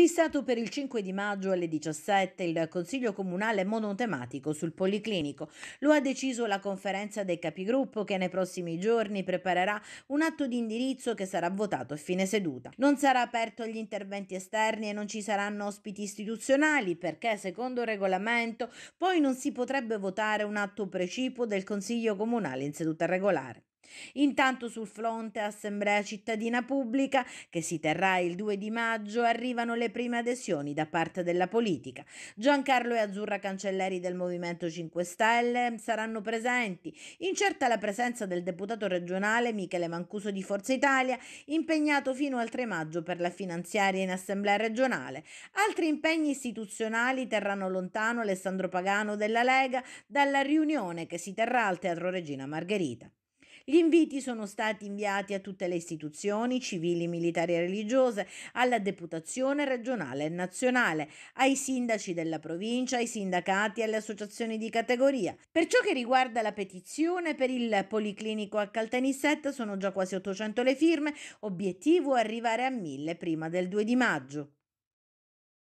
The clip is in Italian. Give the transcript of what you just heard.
Fissato per il 5 di maggio alle 17 il Consiglio Comunale monotematico sul Policlinico. Lo ha deciso la conferenza dei capigruppo che nei prossimi giorni preparerà un atto di indirizzo che sarà votato a fine seduta. Non sarà aperto agli interventi esterni e non ci saranno ospiti istituzionali perché secondo il regolamento poi non si potrebbe votare un atto precipuo del Consiglio Comunale in seduta regolare. Intanto sul fronte Assemblea Cittadina Pubblica, che si terrà il 2 di maggio, arrivano le prime adesioni da parte della politica. Giancarlo e Azzurra Cancelleri del Movimento 5 Stelle saranno presenti, incerta la presenza del deputato regionale Michele Mancuso di Forza Italia, impegnato fino al 3 maggio per la finanziaria in Assemblea regionale. Altri impegni istituzionali terranno lontano Alessandro Pagano della Lega dalla riunione che si terrà al Teatro Regina Margherita. Gli inviti sono stati inviati a tutte le istituzioni civili, militari e religiose, alla deputazione regionale e nazionale, ai sindaci della provincia, ai sindacati e alle associazioni di categoria. Per ciò che riguarda la petizione per il Policlinico a Caltanissetta sono già quasi 800 le firme, obiettivo arrivare a 1000 prima del 2 di maggio.